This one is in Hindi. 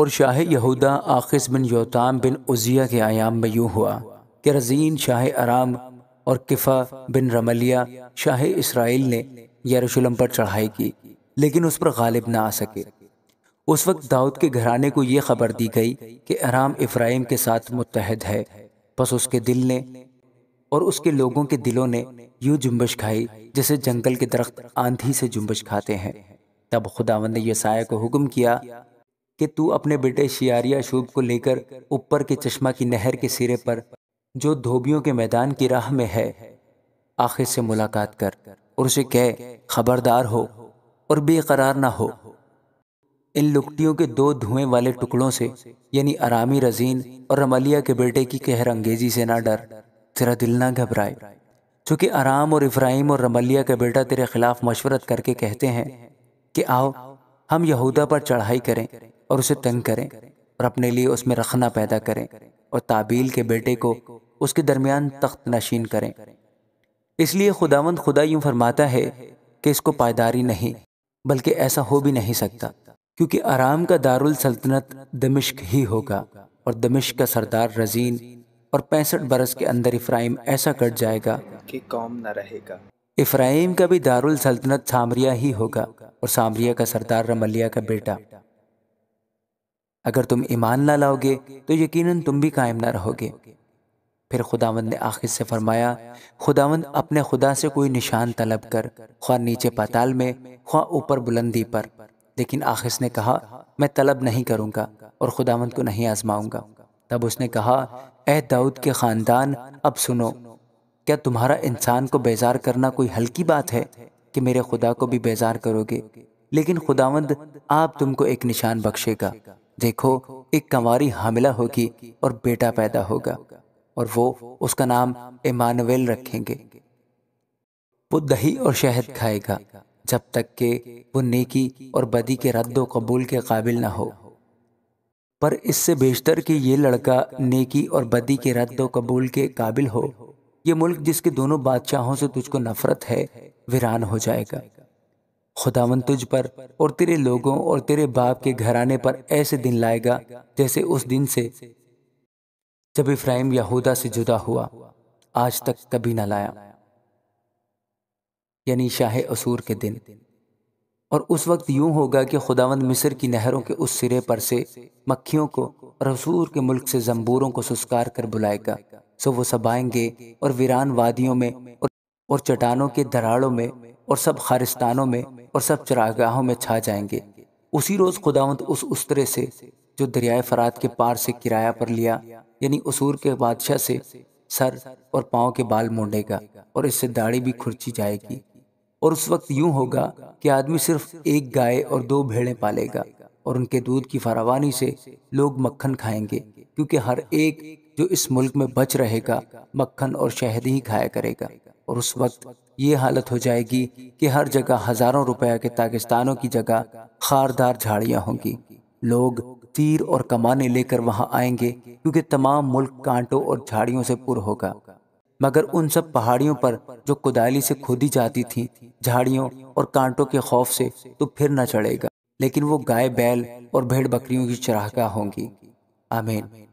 और शाह यहूदा आखिस बिन योताम बिन उजिया के आयाम में यूँ हुआ कि रजीन शाह आराम और किफ़ा बिन रमलिया शाह इसराइल ने यरूशलेम पर चढ़ाई की लेकिन उस पर गालिब ना आ सके उस वक्त दाऊद के घराने को ये खबर दी गई कि आराम इफ्राहिम के साथ मुतहद है बस उसके दिल ने और उसके लोगों के दिलों ने यूं जुम्बश खाई जैसे जंगल के दरख्त आंधी से जुम्बश खाते हैं तब खुदावंद यसाया को हुक्म किया कि तू अपने बेटे शियारिया शूब को लेकर ऊपर के चश्मा की नहर के सिरे पर जो धोबियों के मैदान की राह में है आखिर से मुलाकात कर और उसे कह खबरदार हो और बेकरार ना हो इन लुकटियों के दो धुएं वाले टुकड़ों से यानी आरामी रजीन और रमलिया के बेटे की कहर अंगेजी से ना डर तेरा दिल ना घबराए चूंकि आराम और इब्राहिम और रमलिया का बेटा तेरे खिलाफ मशवरत करके कहते हैं कि आओ हम यहूदा पर चढ़ाई करें और उसे तंग करें और अपने लिए उसमें रखना पैदा करें और ताबील के बेटे को उसके दरमियान तख्त नशीन करें इसलिए खुदावंद खुदा यूं फरमाता है कि इसको पायदारी नहीं बल्कि ऐसा हो भी नहीं सकता क्योंकि आराम का दारुल सल्तनत दमिश्क ही होगा और दमिश्क का सरदार रजीन और पैंसठ बरस के अंदर इफ्राहिम ऐसा कट जाएगा कि कौम न रहेगा इफ्राहिम का भी दारुल सल्तनत सामरिया ही होगा और सामरिया का सरदार रमलिया का बेटा अगर तुम ईमान ना लाओगे तो यकीनन तुम भी कायम ना रहोगे फिर खुदावंद ने आखिर से फरमाया खुदावंद अपने खुदा से कोई निशान तलब कर ख्वा नीचे पाताल में ख्वा ऊपर बुलंदी पर लेकिन आखिर ने कहा मैं तलब नहीं करूँगा और खुदावंद को नहीं आजमाऊँगा तब उसने कहा ए दाऊद के ख़ानदान अब सुनो क्या तुम्हारा इंसान को बेजार करना कोई हल्की बात है कि मेरे खुदा को भी बेजार करोगे लेकिन खुदावंद आप तुमको एक निशान बख्शेगा देखो एक कंवारी हामिला होगी और बेटा पैदा होगा और वो उसका नाम इमानुएल रखेंगे वो दही और शहद खाएगा जब तक के वो नेकी और बदी के रद्द कबूल के काबिल ना हो पर इससे बेशतर कि ये लड़का नेकी और बदी के रद्द कबूल के काबिल हो ये मुल्क जिसके दोनों बादशाहों से तुझको नफरत है वीरान हो जाएगा खुदावन तुझ पर और तेरे लोगों और तेरे बाप के घराने पर ऐसे दिन लाएगा जैसे उस दिन से जब इफ्राहिम यहूदा से जुदा हुआ आज तक कभी ना लाया यानी शाह असूर के दिन और उस वक्त यूं होगा कि खुदावंद मिस्र की नहरों के उस सिरे पर से मक्खियों को और असूर के मुल्क से जम्बूरों को सुस्कार कर बुलाएगा सो वो सब आएंगे और वीरान वादियों में और चट्टानों के दराड़ों में और सब खारिस्तानों में और सब चरागाहों में छा जाएंगे उसी रोज़ खुदावंत उस उस्तरे से जो दरियाए फरात के पार से किराया पर लिया यानी उसूर के बादशाह से सर और पाँव के बाल मोड़ेगा और इससे दाढ़ी भी खुर्ची जाएगी और उस वक्त यूं होगा कि आदमी सिर्फ एक गाय और दो भेड़े पालेगा और उनके दूध की फरावानी से लोग मक्खन खाएंगे क्योंकि हर एक जो इस मुल्क में बच रहेगा मक्खन और शहद ही खाया करेगा और उस वक्त ये हालत हो जाएगी कि हर जगह हज़ारों रुपया के ताकिस्तानों की जगह खारदार झाड़ियाँ होंगी लोग तीर और कमाने लेकर वहाँ आएंगे क्योंकि तमाम मुल्क कांटों और झाड़ियों से पुर होगा मगर उन सब पहाड़ियों पर जो कुदाली से खोदी जाती थी झाड़ियों और कांटों के खौफ से तो फिर न चढ़ेगा लेकिन वो गाय बैल और भेड़ बकरियों की चराहगा होंगी आमीन